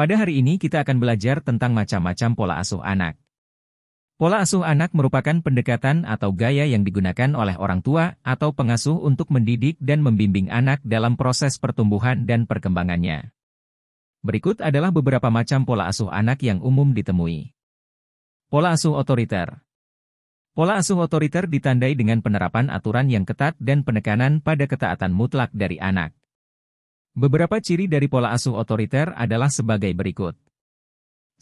Pada hari ini kita akan belajar tentang macam-macam pola asuh anak. Pola asuh anak merupakan pendekatan atau gaya yang digunakan oleh orang tua atau pengasuh untuk mendidik dan membimbing anak dalam proses pertumbuhan dan perkembangannya. Berikut adalah beberapa macam pola asuh anak yang umum ditemui. Pola asuh otoriter Pola asuh otoriter ditandai dengan penerapan aturan yang ketat dan penekanan pada ketaatan mutlak dari anak. Beberapa ciri dari pola asuh otoriter adalah sebagai berikut.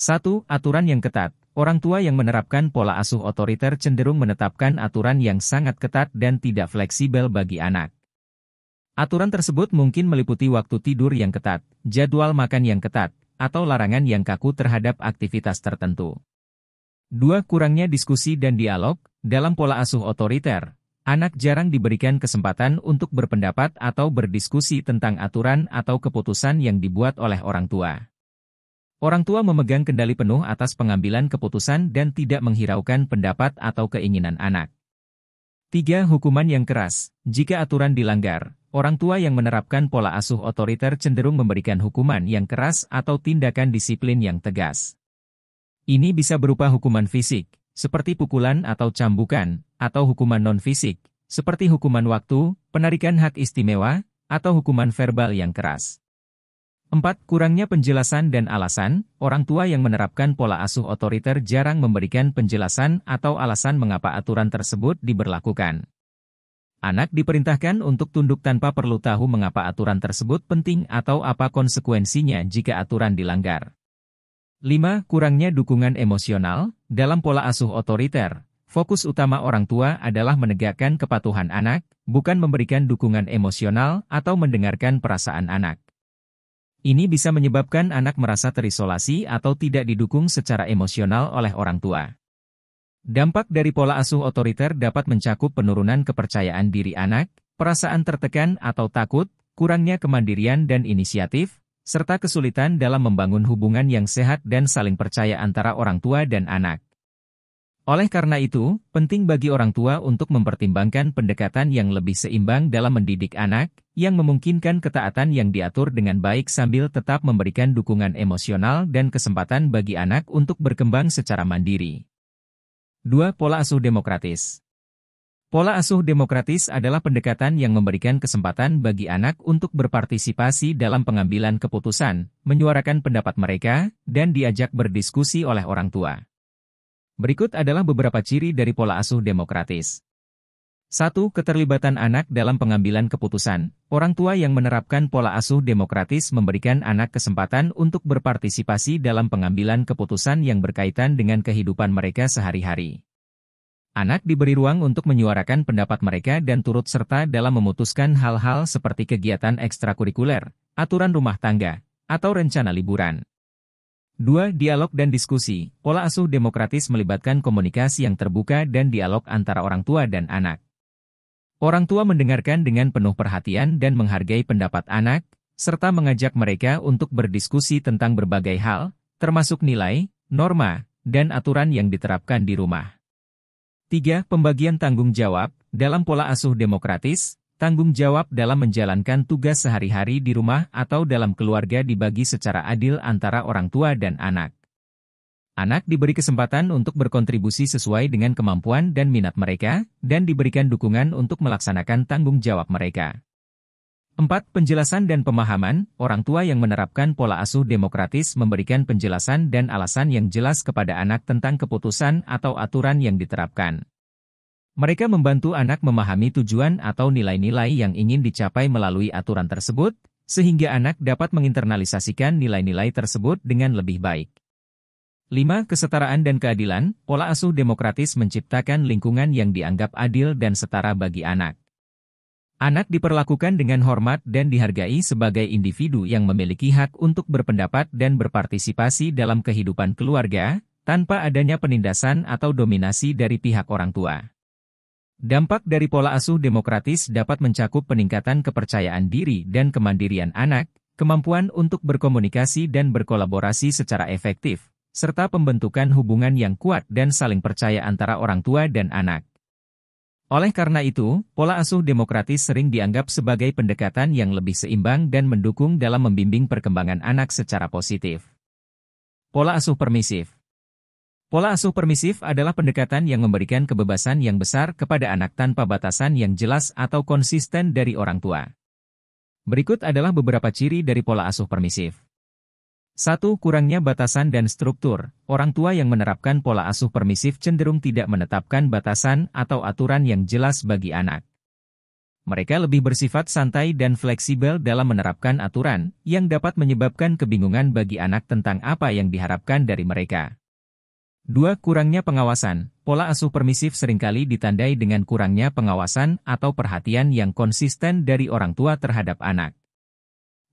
1. Aturan yang ketat. Orang tua yang menerapkan pola asuh otoriter cenderung menetapkan aturan yang sangat ketat dan tidak fleksibel bagi anak. Aturan tersebut mungkin meliputi waktu tidur yang ketat, jadwal makan yang ketat, atau larangan yang kaku terhadap aktivitas tertentu. 2. Kurangnya diskusi dan dialog dalam pola asuh otoriter. Anak jarang diberikan kesempatan untuk berpendapat atau berdiskusi tentang aturan atau keputusan yang dibuat oleh orang tua. Orang tua memegang kendali penuh atas pengambilan keputusan dan tidak menghiraukan pendapat atau keinginan anak. Tiga Hukuman yang keras. Jika aturan dilanggar, orang tua yang menerapkan pola asuh otoriter cenderung memberikan hukuman yang keras atau tindakan disiplin yang tegas. Ini bisa berupa hukuman fisik, seperti pukulan atau cambukan, atau hukuman non-fisik, seperti hukuman waktu, penarikan hak istimewa, atau hukuman verbal yang keras. Empat, Kurangnya penjelasan dan alasan, orang tua yang menerapkan pola asuh otoriter jarang memberikan penjelasan atau alasan mengapa aturan tersebut diberlakukan. Anak diperintahkan untuk tunduk tanpa perlu tahu mengapa aturan tersebut penting atau apa konsekuensinya jika aturan dilanggar. 5. Kurangnya dukungan emosional, dalam pola asuh otoriter, fokus utama orang tua adalah menegakkan kepatuhan anak, bukan memberikan dukungan emosional atau mendengarkan perasaan anak. Ini bisa menyebabkan anak merasa terisolasi atau tidak didukung secara emosional oleh orang tua. Dampak dari pola asuh otoriter dapat mencakup penurunan kepercayaan diri anak, perasaan tertekan atau takut, kurangnya kemandirian dan inisiatif, serta kesulitan dalam membangun hubungan yang sehat dan saling percaya antara orang tua dan anak. Oleh karena itu, penting bagi orang tua untuk mempertimbangkan pendekatan yang lebih seimbang dalam mendidik anak, yang memungkinkan ketaatan yang diatur dengan baik sambil tetap memberikan dukungan emosional dan kesempatan bagi anak untuk berkembang secara mandiri. Dua Pola asuh demokratis Pola asuh demokratis adalah pendekatan yang memberikan kesempatan bagi anak untuk berpartisipasi dalam pengambilan keputusan, menyuarakan pendapat mereka, dan diajak berdiskusi oleh orang tua. Berikut adalah beberapa ciri dari pola asuh demokratis. 1. Keterlibatan anak dalam pengambilan keputusan. Orang tua yang menerapkan pola asuh demokratis memberikan anak kesempatan untuk berpartisipasi dalam pengambilan keputusan yang berkaitan dengan kehidupan mereka sehari-hari. Anak diberi ruang untuk menyuarakan pendapat mereka dan turut serta dalam memutuskan hal-hal seperti kegiatan ekstrakurikuler, aturan rumah tangga, atau rencana liburan. 2. Dialog dan diskusi. Pola asuh demokratis melibatkan komunikasi yang terbuka dan dialog antara orang tua dan anak. Orang tua mendengarkan dengan penuh perhatian dan menghargai pendapat anak, serta mengajak mereka untuk berdiskusi tentang berbagai hal, termasuk nilai, norma, dan aturan yang diterapkan di rumah. 3. Pembagian tanggung jawab dalam pola asuh demokratis, tanggung jawab dalam menjalankan tugas sehari-hari di rumah atau dalam keluarga dibagi secara adil antara orang tua dan anak. Anak diberi kesempatan untuk berkontribusi sesuai dengan kemampuan dan minat mereka, dan diberikan dukungan untuk melaksanakan tanggung jawab mereka. 4. Penjelasan dan pemahaman, orang tua yang menerapkan pola asuh demokratis memberikan penjelasan dan alasan yang jelas kepada anak tentang keputusan atau aturan yang diterapkan. Mereka membantu anak memahami tujuan atau nilai-nilai yang ingin dicapai melalui aturan tersebut, sehingga anak dapat menginternalisasikan nilai-nilai tersebut dengan lebih baik. 5. Kesetaraan dan keadilan, pola asuh demokratis menciptakan lingkungan yang dianggap adil dan setara bagi anak. Anak diperlakukan dengan hormat dan dihargai sebagai individu yang memiliki hak untuk berpendapat dan berpartisipasi dalam kehidupan keluarga, tanpa adanya penindasan atau dominasi dari pihak orang tua. Dampak dari pola asuh demokratis dapat mencakup peningkatan kepercayaan diri dan kemandirian anak, kemampuan untuk berkomunikasi dan berkolaborasi secara efektif, serta pembentukan hubungan yang kuat dan saling percaya antara orang tua dan anak. Oleh karena itu, pola asuh demokratis sering dianggap sebagai pendekatan yang lebih seimbang dan mendukung dalam membimbing perkembangan anak secara positif. Pola asuh permisif Pola asuh permisif adalah pendekatan yang memberikan kebebasan yang besar kepada anak tanpa batasan yang jelas atau konsisten dari orang tua. Berikut adalah beberapa ciri dari pola asuh permisif. Satu, kurangnya batasan dan struktur. Orang tua yang menerapkan pola asuh permisif cenderung tidak menetapkan batasan atau aturan yang jelas bagi anak. Mereka lebih bersifat santai dan fleksibel dalam menerapkan aturan, yang dapat menyebabkan kebingungan bagi anak tentang apa yang diharapkan dari mereka. Dua, kurangnya pengawasan. Pola asuh permisif seringkali ditandai dengan kurangnya pengawasan atau perhatian yang konsisten dari orang tua terhadap anak.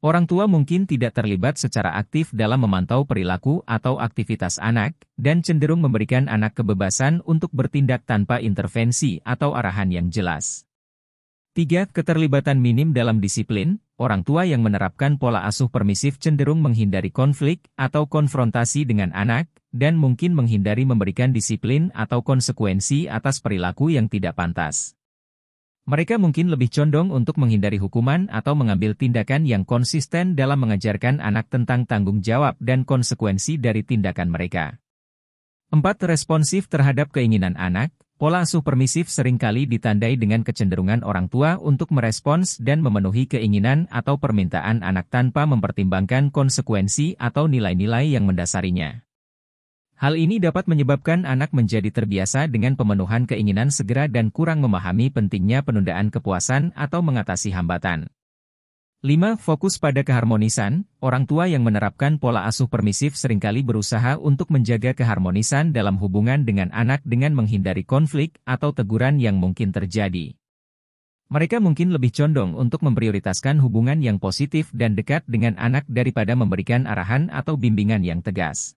Orang tua mungkin tidak terlibat secara aktif dalam memantau perilaku atau aktivitas anak, dan cenderung memberikan anak kebebasan untuk bertindak tanpa intervensi atau arahan yang jelas. 3. Keterlibatan minim dalam disiplin, orang tua yang menerapkan pola asuh permisif cenderung menghindari konflik atau konfrontasi dengan anak, dan mungkin menghindari memberikan disiplin atau konsekuensi atas perilaku yang tidak pantas. Mereka mungkin lebih condong untuk menghindari hukuman atau mengambil tindakan yang konsisten dalam mengajarkan anak tentang tanggung jawab dan konsekuensi dari tindakan mereka. Empat Responsif terhadap keinginan anak, pola asuh permisif seringkali ditandai dengan kecenderungan orang tua untuk merespons dan memenuhi keinginan atau permintaan anak tanpa mempertimbangkan konsekuensi atau nilai-nilai yang mendasarinya. Hal ini dapat menyebabkan anak menjadi terbiasa dengan pemenuhan keinginan segera dan kurang memahami pentingnya penundaan kepuasan atau mengatasi hambatan. 5. Fokus pada keharmonisan, orang tua yang menerapkan pola asuh permisif seringkali berusaha untuk menjaga keharmonisan dalam hubungan dengan anak dengan menghindari konflik atau teguran yang mungkin terjadi. Mereka mungkin lebih condong untuk memprioritaskan hubungan yang positif dan dekat dengan anak daripada memberikan arahan atau bimbingan yang tegas.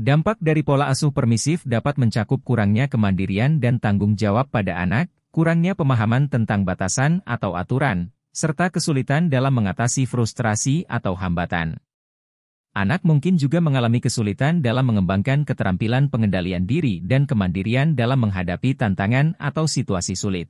Dampak dari pola asuh permisif dapat mencakup kurangnya kemandirian dan tanggung jawab pada anak, kurangnya pemahaman tentang batasan atau aturan, serta kesulitan dalam mengatasi frustrasi atau hambatan. Anak mungkin juga mengalami kesulitan dalam mengembangkan keterampilan pengendalian diri dan kemandirian dalam menghadapi tantangan atau situasi sulit.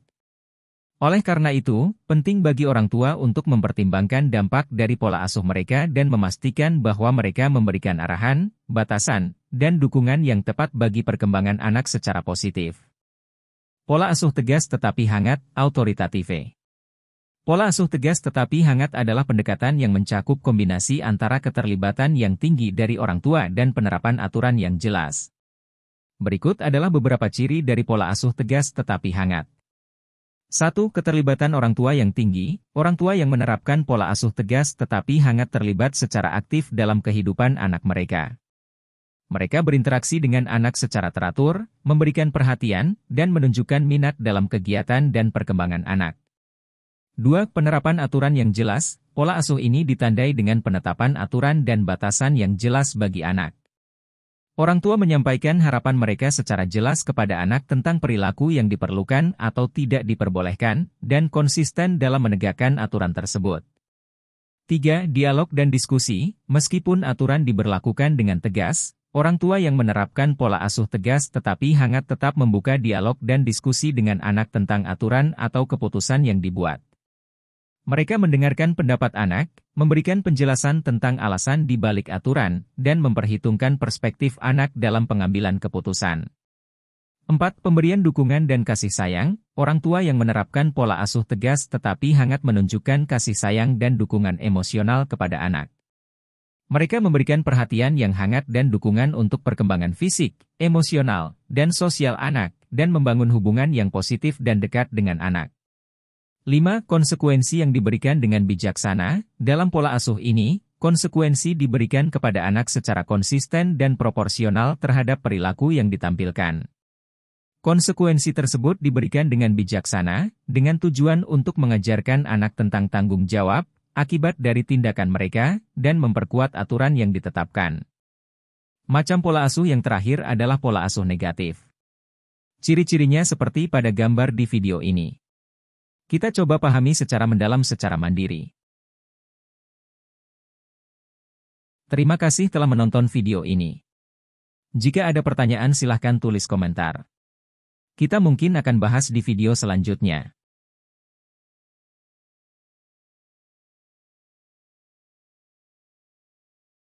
Oleh karena itu, penting bagi orang tua untuk mempertimbangkan dampak dari pola asuh mereka dan memastikan bahwa mereka memberikan arahan, batasan, dan dukungan yang tepat bagi perkembangan anak secara positif. Pola asuh tegas tetapi hangat, autoritatif. Pola asuh tegas tetapi hangat adalah pendekatan yang mencakup kombinasi antara keterlibatan yang tinggi dari orang tua dan penerapan aturan yang jelas. Berikut adalah beberapa ciri dari pola asuh tegas tetapi hangat. 1. Keterlibatan orang tua yang tinggi. Orang tua yang menerapkan pola asuh tegas tetapi hangat terlibat secara aktif dalam kehidupan anak mereka. Mereka berinteraksi dengan anak secara teratur, memberikan perhatian, dan menunjukkan minat dalam kegiatan dan perkembangan anak. 2. Penerapan aturan yang jelas, pola asuh ini ditandai dengan penetapan aturan dan batasan yang jelas bagi anak. Orang tua menyampaikan harapan mereka secara jelas kepada anak tentang perilaku yang diperlukan atau tidak diperbolehkan, dan konsisten dalam menegakkan aturan tersebut. 3. Dialog dan diskusi, meskipun aturan diberlakukan dengan tegas, Orang tua yang menerapkan pola asuh tegas tetapi hangat tetap membuka dialog dan diskusi dengan anak tentang aturan atau keputusan yang dibuat. Mereka mendengarkan pendapat anak, memberikan penjelasan tentang alasan di balik aturan, dan memperhitungkan perspektif anak dalam pengambilan keputusan. 4. Pemberian dukungan dan kasih sayang, orang tua yang menerapkan pola asuh tegas tetapi hangat menunjukkan kasih sayang dan dukungan emosional kepada anak. Mereka memberikan perhatian yang hangat dan dukungan untuk perkembangan fisik, emosional, dan sosial anak, dan membangun hubungan yang positif dan dekat dengan anak. Lima Konsekuensi yang diberikan dengan bijaksana, dalam pola asuh ini, konsekuensi diberikan kepada anak secara konsisten dan proporsional terhadap perilaku yang ditampilkan. Konsekuensi tersebut diberikan dengan bijaksana, dengan tujuan untuk mengajarkan anak tentang tanggung jawab, akibat dari tindakan mereka, dan memperkuat aturan yang ditetapkan. Macam pola asuh yang terakhir adalah pola asuh negatif. Ciri-cirinya seperti pada gambar di video ini. Kita coba pahami secara mendalam secara mandiri. Terima kasih telah menonton video ini. Jika ada pertanyaan silahkan tulis komentar. Kita mungkin akan bahas di video selanjutnya.